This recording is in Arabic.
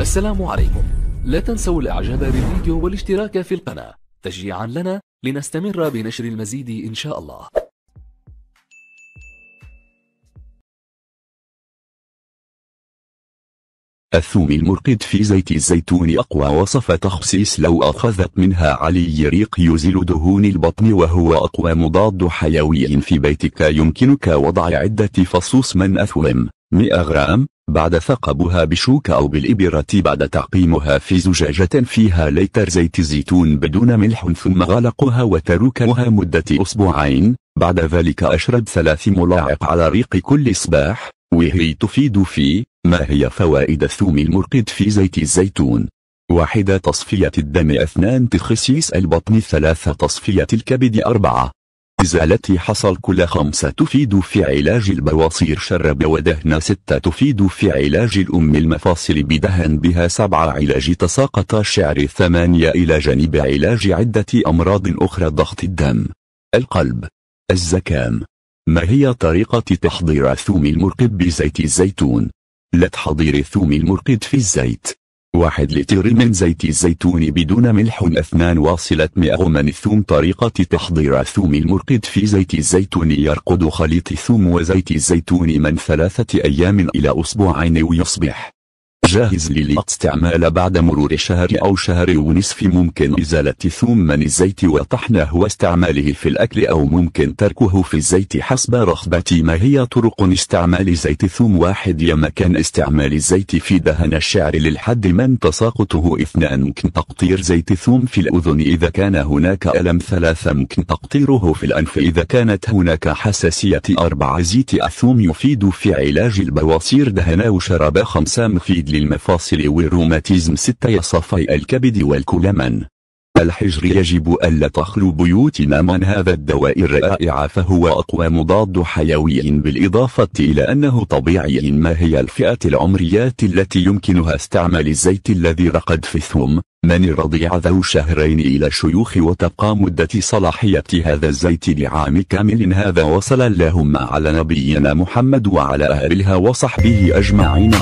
السلام عليكم لا تنسوا الاعجاب بالفيديو والاشتراك في القناة تشجيعا لنا لنستمر بنشر المزيد ان شاء الله الثوم المرقد في زيت الزيتون أقوى وصف تخصيص لو أخذت منها علي ريق يزيل دهون البطن وهو أقوى مضاد حيوي في بيتك يمكنك وضع عدة فصوص من أثوم 100 غرام بعد ثقبها بشوكة أو بالإبرة بعد تعقيمها في زجاجة فيها لتر زيت الزيتون بدون ملح ثم غلقها وتركها مدة أسبوعين بعد ذلك أشرب ثلاث ملاعق على ريق كل صباح وهي تفيد في ما هي فوائد الثوم المرقد في زيت الزيتون واحدة تصفية الدم اثنان تخسيس البطن ثلاثة تصفية الكبد أربعة التي حصل كل خمسة تفيد في علاج البواصير شرب ودهن ستة تفيد في علاج الأم المفاصل بدهن بها سبعة علاج تساقط الشعر ثمانية إلى جانب علاج عدة أمراض أخرى ضغط الدم القلب الزكام ما هي طريقة تحضير ثوم المرقد بزيت الزيتون؟ لا تحضير الثوم المرقد في الزيت 1 لتر من زيت الزيتون بدون ملح 2.100 من الثوم طريقة تحضير الثوم المرقد في زيت الزيتون يرقد خليط الثوم وزيت الزيتون من ثلاثة أيام إلى أسبوعين ويصبح جاهز للاستعمال بعد مرور شهر أو شهر ونصف ممكن إزالة من الزيت وطحنه واستعماله في الأكل أو ممكن تركه في الزيت حسب رغبة ما هي طرق استعمال زيت ثوم واحد يا مكان استعمال الزيت في دهن الشعر للحد من تساقطه اثنان ممكن تقطير زيت ثوم في الأذن إذا كان هناك ألم ثلاثة ممكن تقطيره في الأنف إذا كانت هناك حساسية أربعة زيت الثوم يفيد في علاج البواسير دهنا وشرب خمسة مفيد بالمفاصل والروماتيزم 6 يا صفي الكبد والكلمن الحجر يجب ألا تخلو بيوتنا من هذا الدواء الرائع فهو أقوى مضاد حيوي بالإضافة إلى أنه طبيعي ما هي الفئة العمريات التي يمكنها استعمال الزيت الذي رقد في الثوم من الرضيع ذو شهرين إلى شيوخ وتبقى مدة صلاحية هذا الزيت لعام كامل هذا وصل اللهم على نبينا محمد وعلى أهلها وصحبه أجمعين